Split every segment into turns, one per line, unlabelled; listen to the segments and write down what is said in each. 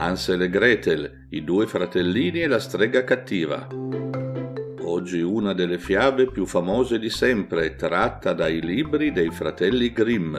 Hansel e Gretel, i due fratellini e la strega cattiva. Oggi una delle fiabe più famose di sempre, tratta dai libri dei fratelli Grimm.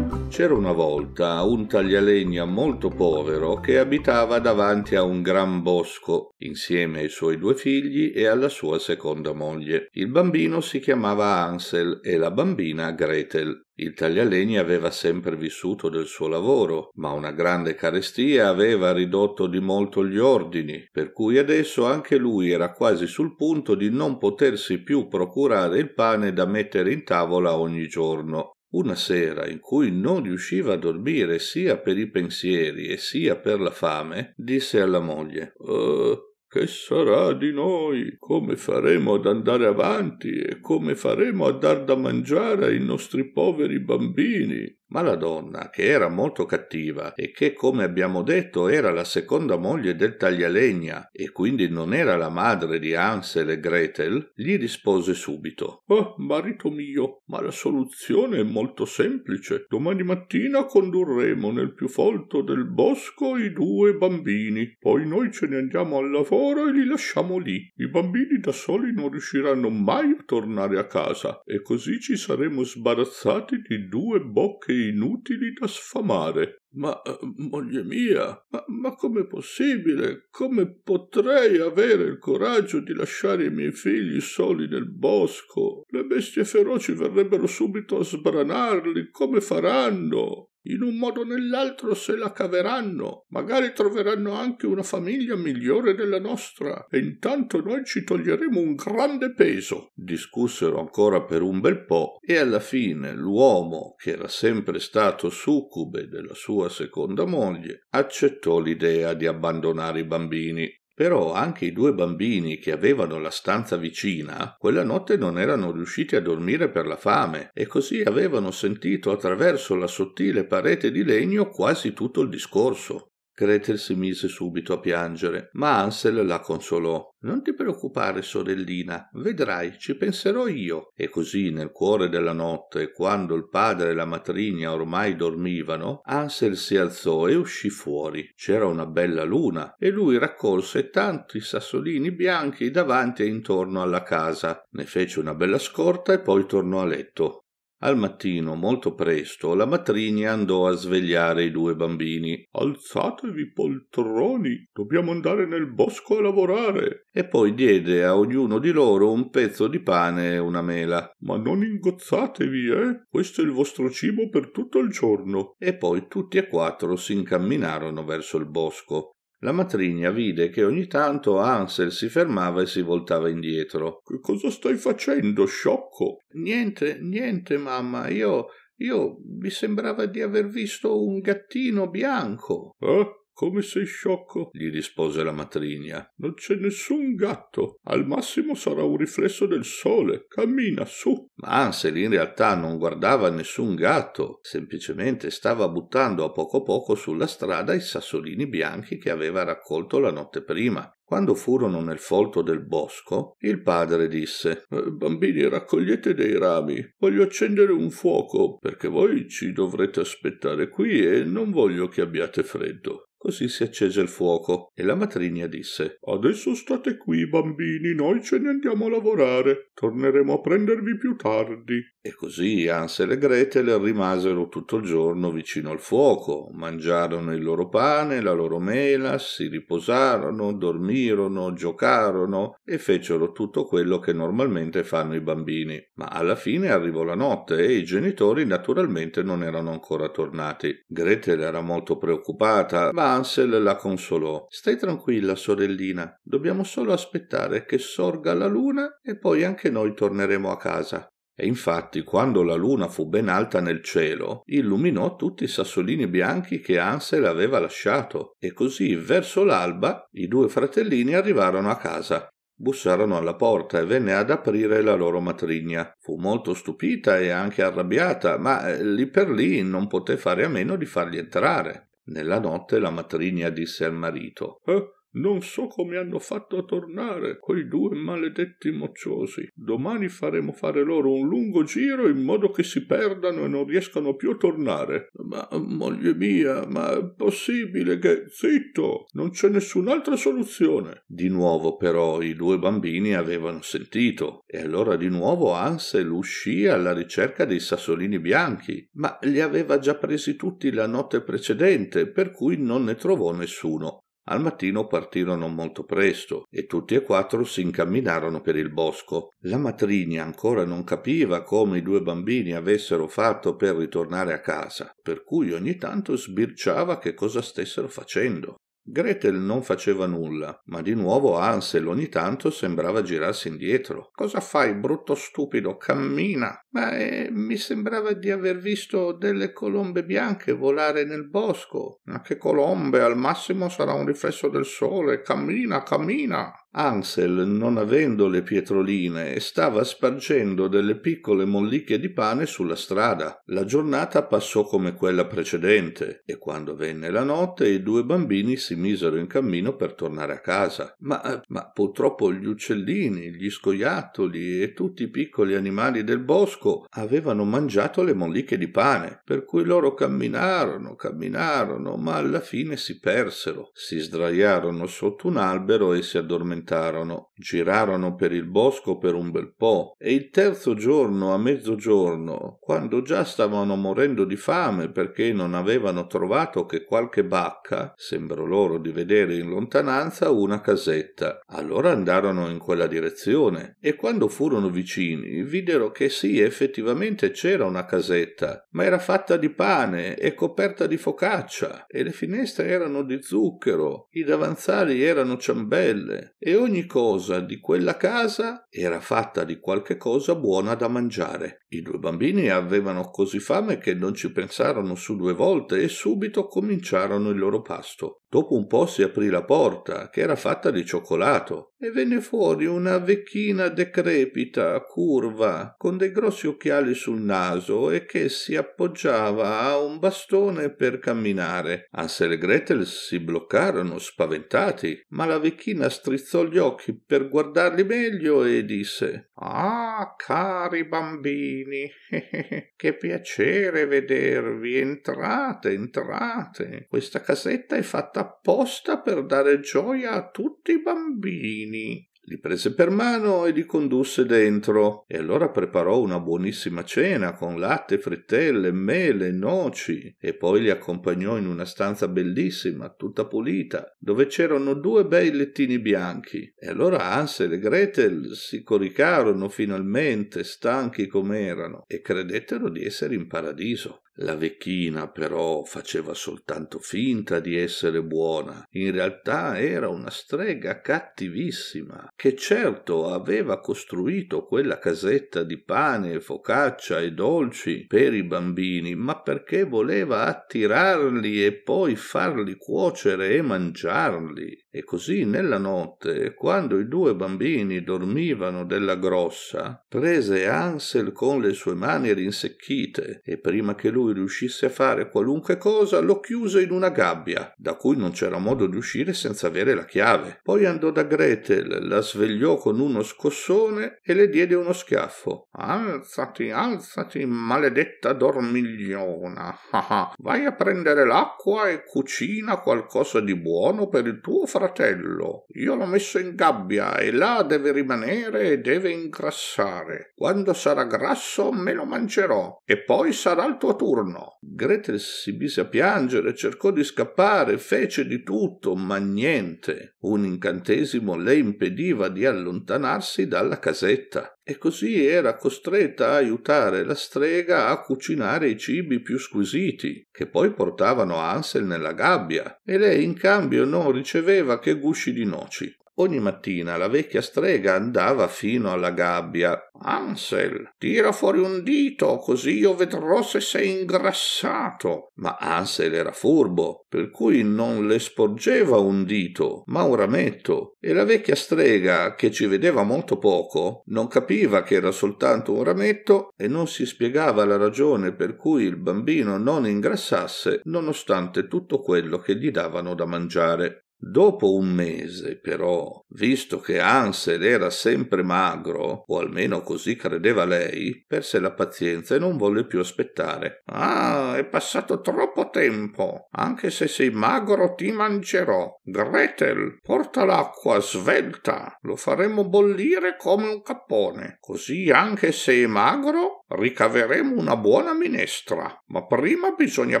C'era una volta un taglialegna molto povero che abitava davanti a un gran bosco insieme ai suoi due figli e alla sua seconda moglie. Il bambino si chiamava Ansel e la bambina Gretel. Il taglialegni aveva sempre vissuto del suo lavoro, ma una grande carestia aveva ridotto di molto gli ordini, per cui adesso anche lui era quasi sul punto di non potersi più procurare il pane da mettere in tavola ogni giorno. Una sera in cui non riusciva a dormire sia per i pensieri e sia per la fame, disse alla moglie: uh,
che sarà di noi? Come faremo ad andare avanti e come faremo a dar da mangiare ai nostri poveri bambini? Ma la donna, che era
molto cattiva e che, come abbiamo detto, era la seconda moglie del taglialegna e quindi non era la madre di Ansel e Gretel, gli rispose subito: Oh,
marito mio, ma la soluzione è molto semplice. Domani mattina condurremo nel più folto del bosco i due bambini, poi noi ce ne andiamo al lavoro e li lasciamo lì. I bambini da soli non riusciranno mai a tornare a casa e così ci saremo sbarazzati di due bocche inutili da sfamare. Ma, eh, moglie mia, ma, ma com'è possibile? Come potrei avere il coraggio di lasciare i miei figli soli nel bosco? Le bestie feroci verrebbero subito a sbranarli. Come faranno? In un modo o nell'altro se la caveranno, magari troveranno anche una famiglia migliore della nostra, e intanto noi ci toglieremo un grande peso.
Discussero ancora per un bel po', e alla fine l'uomo, che era sempre stato succube della sua seconda moglie, accettò l'idea di abbandonare i bambini. Però anche i due bambini che avevano la stanza vicina, quella notte non erano riusciti a dormire per la fame e così avevano sentito attraverso la sottile parete di legno quasi tutto il discorso. Gretel si mise subito a piangere, ma Ansel la consolò. Non ti preoccupare, sorellina, vedrai, ci penserò io. E così, nel cuore della notte, quando il padre e la matrigna ormai dormivano, Ansel si alzò e uscì fuori. C'era una bella luna, e lui raccolse tanti sassolini bianchi davanti e intorno alla casa. Ne fece una bella scorta e poi tornò a letto. Al mattino, molto presto, la matrigna andò a svegliare i due bambini. Alzatevi, poltroni, dobbiamo andare nel bosco a lavorare. E poi diede a ognuno di loro un pezzo di pane e una mela. Ma non ingozzatevi, eh? Questo è il vostro cibo per tutto il giorno. E poi tutti e quattro si incamminarono verso il bosco la matrigna vide che ogni tanto Ansel si fermava e si voltava indietro. Che cosa stai facendo, sciocco? Niente, niente, mamma, io. io mi sembrava di aver visto un gattino bianco.
Eh? come sei sciocco gli rispose la matrigna non c'è nessun gatto al massimo sarà un riflesso del sole cammina su
ma ansel in realtà non guardava nessun gatto semplicemente stava buttando a poco a poco sulla strada i sassolini bianchi che aveva raccolto la notte prima quando furono nel folto del bosco, il padre disse eh, Bambini, raccogliete dei rami, voglio accendere un fuoco, perché voi ci dovrete aspettare qui
e non voglio che abbiate freddo. Così si accese il fuoco e la matrigna disse Adesso state qui, bambini, noi ce ne andiamo a lavorare. Torneremo a prendervi più tardi.
E così Ansel e Gretel rimasero tutto il giorno vicino al fuoco, mangiarono il loro pane, la loro mela, si riposarono, dormirono, giocarono e fecero tutto quello che normalmente fanno i bambini. Ma alla fine arrivò la notte e i genitori naturalmente non erano ancora tornati. Gretel era molto preoccupata, ma Hansel la consolò. Stai tranquilla, sorellina, dobbiamo solo aspettare che sorga la luna e poi anche noi torneremo a casa. E infatti, quando la luna fu ben alta nel cielo, illuminò tutti i sassolini bianchi che Hansel aveva lasciato, e così verso l'alba i due fratellini arrivarono a casa. Bussarono alla porta e venne ad aprire la loro matrigna. Fu molto stupita e anche arrabbiata, ma eh, lì per lì non poté fare a meno di farli entrare. Nella notte la matrigna disse al marito:
eh, non so come hanno fatto a tornare quei due maledetti mocciosi. Domani faremo fare loro un lungo giro in modo che si perdano e non riescano più a tornare. Ma moglie mia, ma è possibile che. Zitto! Non c'è nessun'altra soluzione. Di
nuovo, però, i due bambini avevano sentito, e allora di
nuovo Ansel
uscì alla ricerca dei sassolini bianchi, ma li aveva già presi tutti la notte precedente, per cui non ne trovò nessuno. Al mattino partirono molto presto e tutti e quattro si incamminarono per il bosco. La matrigna ancora non capiva come i due bambini avessero fatto per ritornare a casa, per cui ogni tanto sbirciava che cosa stessero facendo. Gretel non faceva nulla, ma di nuovo Ansel ogni tanto sembrava girarsi indietro. Cosa fai, brutto stupido? Cammina! ma eh, mi sembrava di aver visto delle colombe bianche volare
nel bosco. Ma che colombe, al massimo sarà un riflesso del sole. Cammina, cammina.
Ansel, non avendo le pietroline, stava spargendo delle piccole mollicchie di pane sulla strada. La giornata passò come quella precedente, e quando venne la notte i due bambini si misero in cammino per tornare a casa. Ma, eh, ma purtroppo gli uccellini, gli scoiattoli e tutti i piccoli animali del bosco bosco avevano mangiato le molliche di pane, per cui loro camminarono, camminarono, ma alla fine si persero, si sdraiarono sotto un albero e si addormentarono. Girarono per il bosco per un bel po', e il terzo giorno a mezzogiorno, quando già stavano morendo di fame perché non avevano trovato che qualche bacca, sembrò loro di vedere in lontananza una casetta. Allora andarono in quella direzione e quando furono vicini videro che sì, effettivamente c'era una casetta, ma era fatta di pane e coperta di focaccia, e le finestre erano di zucchero, i davanzali erano ciambelle, e ogni cosa di quella casa era fatta di qualche cosa buona da mangiare. I due bambini avevano così fame che non ci pensarono su due volte e subito cominciarono il loro pasto. Dopo un po' si aprì la porta, che era fatta di cioccolato, e venne fuori una vecchina decrepita, curva, con dei grossi occhiali sul naso e che si appoggiava a un bastone per camminare. Ansel e Gretel si bloccarono, spaventati, ma la vecchina strizzò gli occhi per guardarli meglio e disse Ah, cari bambini! bambini. che piacere vedervi. Entrate, entrate. Questa casetta è fatta apposta per dare gioia a tutti i bambini. Li prese per mano e li condusse dentro, e allora preparò una buonissima cena con latte, frittelle, mele, noci, e poi li accompagnò in una stanza bellissima, tutta pulita, dove c'erano due bei lettini bianchi. E allora Ansel e Gretel si coricarono finalmente, stanchi com'erano, e credettero di essere in paradiso. La vecchina però faceva soltanto finta di essere buona, in realtà era una strega cattivissima, che certo aveva costruito quella casetta di pane, focaccia e dolci per i bambini, ma perché voleva attirarli e poi farli cuocere e mangiarli. E così nella notte, quando i due bambini dormivano della grossa, prese Ansel con le sue mani rinsecchite e prima che lui lui riuscisse a fare qualunque cosa, lo chiuse in una gabbia, da cui non c'era modo di uscire senza avere la chiave. Poi andò da Gretel, la svegliò con uno scossone e le diede uno schiaffo. Alzati,
alzati, maledetta dormigliona. Ah, ah, vai a prendere l'acqua e cucina qualcosa di buono per il tuo fratello. Io l'ho messo in gabbia e là deve rimanere e deve ingrassare. Quando sarà
grasso me lo mangerò e poi sarà il tuo turno notturno. Gretel si mise a piangere, cercò di scappare, fece di tutto, ma niente. Un incantesimo le impediva di allontanarsi dalla casetta e così era costretta a aiutare la strega a cucinare i cibi più squisiti, che poi portavano Ansel nella gabbia, e lei in cambio non riceveva che gusci di noci. Ogni mattina la vecchia strega andava fino alla gabbia. Ansel, tira fuori un dito, così io vedrò se sei ingrassato. Ma Ansel era furbo, per cui non le sporgeva un dito, ma un rametto. E la vecchia strega, che ci vedeva molto poco, non capiva che era soltanto un rametto e non si spiegava la ragione per cui il bambino non ingrassasse nonostante tutto quello che gli davano da mangiare. Dopo un mese, però, visto che Ansel era sempre magro, o almeno così credeva lei, perse la pazienza e non volle più aspettare. Ah, è passato troppo tempo.
Anche se sei magro ti mangerò. Gretel, porta l'acqua, svelta. Lo faremo bollire come un cappone. Così anche se è magro ricaveremo una buona minestra, ma prima bisogna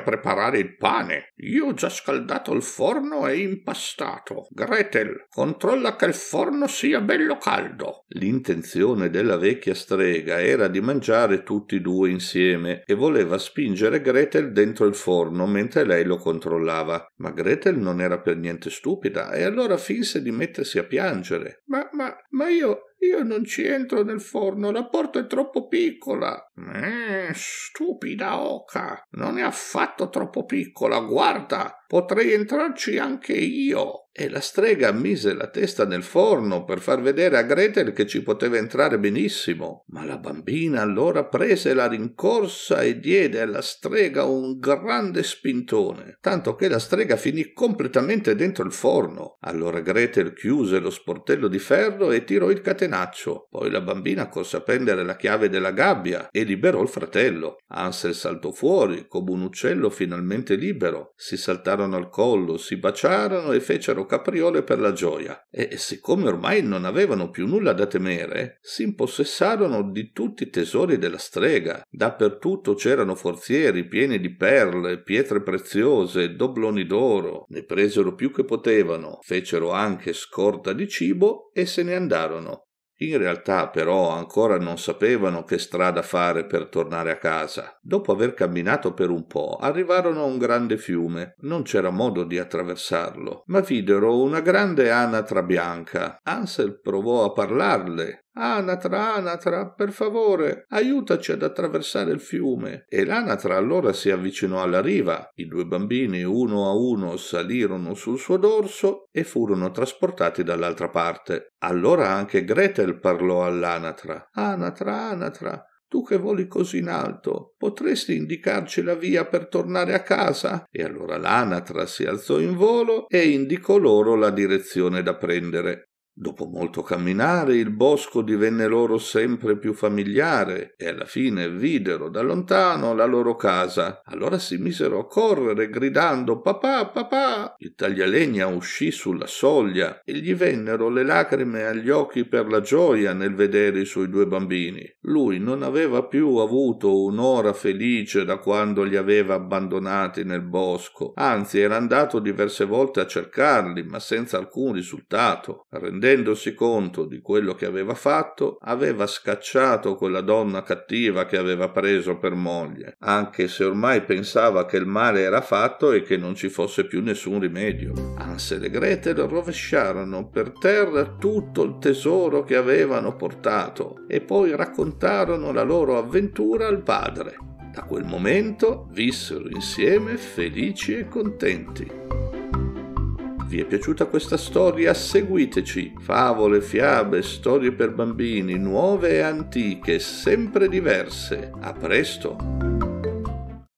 preparare il pane. Io ho già scaldato il forno e impastato. Gretel, controlla che il forno sia bello caldo.
L'intenzione della vecchia strega era di mangiare tutti e due insieme e voleva spingere Gretel dentro il forno mentre lei lo controllava. Ma Gretel non era per niente stupida e allora finse di mettersi a piangere.
Ma, ma, ma io io non ci entro nel forno, la porta è troppo piccola. Eh, stupida oca, non è affatto troppo piccola,
guarda, potrei entrarci anche io e la strega mise la testa nel forno per far vedere a Gretel che ci poteva entrare benissimo. Ma la bambina allora prese la rincorsa e diede alla strega un grande spintone, tanto che la strega finì completamente dentro il forno. Allora Gretel chiuse lo sportello di ferro e tirò il catenaccio. Poi la bambina corse a prendere la chiave della gabbia e liberò il fratello. Ansel saltò fuori come un uccello finalmente libero. Si saltarono al collo, si baciarono e fecero loro capriole per la gioia e, siccome ormai non avevano più nulla da temere, si impossessarono di tutti i tesori della strega. Dappertutto c'erano forzieri pieni di perle, pietre preziose, dobloni d'oro. Ne presero più che potevano, fecero anche scorta di cibo e se ne andarono. In realtà però ancora non sapevano che strada fare per tornare a casa. Dopo aver camminato per un po', arrivarono a un grande fiume. Non c'era modo di attraversarlo, ma videro una grande anatra bianca. Ansel provò a parlarle, Anatra, Anatra, per favore, aiutaci ad attraversare il fiume. E l'anatra allora si avvicinò alla riva. I due bambini uno a uno salirono sul suo dorso e furono trasportati dall'altra parte. Allora anche Gretel parlò all'anatra. Anatra, anatra, tu che voli così in alto, potresti indicarci la via per tornare a casa? E allora l'anatra si alzò in volo e indicò loro la direzione da prendere. Dopo molto camminare il bosco divenne loro sempre più familiare e alla fine videro da lontano la loro casa. Allora si misero a correre gridando papà papà. Il taglialegna uscì sulla soglia e gli vennero le lacrime agli occhi per la gioia nel vedere i suoi due bambini. Lui non aveva più avuto un'ora felice da quando li aveva abbandonati nel bosco, anzi era andato diverse volte a cercarli ma senza alcun risultato. Rendendo rendendosi conto di quello che aveva fatto, aveva scacciato quella donna cattiva che aveva preso per moglie, anche se ormai pensava che il male era fatto e che non ci fosse più nessun rimedio. Ansel e Gretel rovesciarono per terra tutto il tesoro che avevano portato e poi raccontarono la loro avventura al padre. Da quel momento vissero insieme felici e contenti. Vi è piaciuta questa storia? Seguiteci! Favole, fiabe, storie per bambini, nuove e antiche, sempre diverse. A presto!